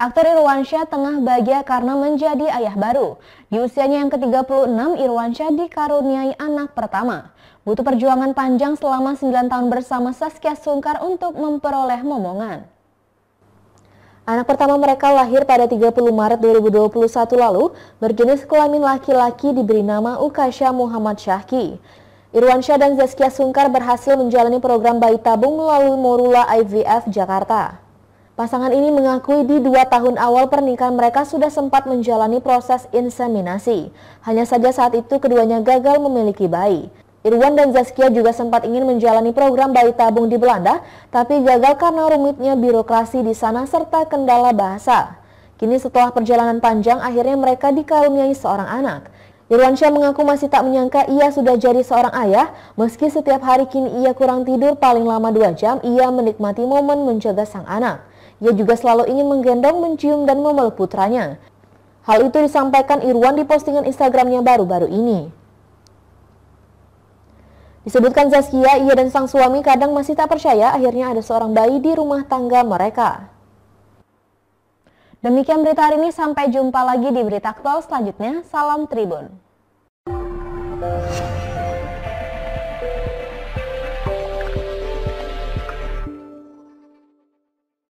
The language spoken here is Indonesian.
Aktor Irwansyah tengah bahagia karena menjadi ayah baru. Di usianya yang ke-36, Irwansyah dikaruniai anak pertama. Butuh perjuangan panjang selama 9 tahun bersama Saskia Sungkar untuk memperoleh momongan. Anak pertama mereka lahir pada 30 Maret 2021 lalu, berjenis kelamin laki-laki diberi nama Ukasha Muhammad Syahki. Irwansyah dan Zaskia Sungkar berhasil menjalani program bayi tabung melalui Morula IVF Jakarta. Pasangan ini mengakui di dua tahun awal pernikahan mereka sudah sempat menjalani proses inseminasi. Hanya saja saat itu keduanya gagal memiliki bayi. Irwan dan Zaskia juga sempat ingin menjalani program bayi tabung di Belanda, tapi gagal karena rumitnya birokrasi di sana serta kendala bahasa. Kini setelah perjalanan panjang, akhirnya mereka dikaruniai seorang anak. Irwansyah mengaku masih tak menyangka ia sudah jadi seorang ayah, meski setiap hari kini ia kurang tidur paling lama dua jam, ia menikmati momen menjaga sang anak. Ia juga selalu ingin menggendong, mencium, dan memeluk putranya. Hal itu disampaikan Irwan di postingan Instagramnya baru-baru ini. Disebutkan Zaskia, ia dan sang suami kadang masih tak percaya akhirnya ada seorang bayi di rumah tangga mereka. Demikian berita hari ini, sampai jumpa lagi di Berita Aktual selanjutnya. Salam Tribun.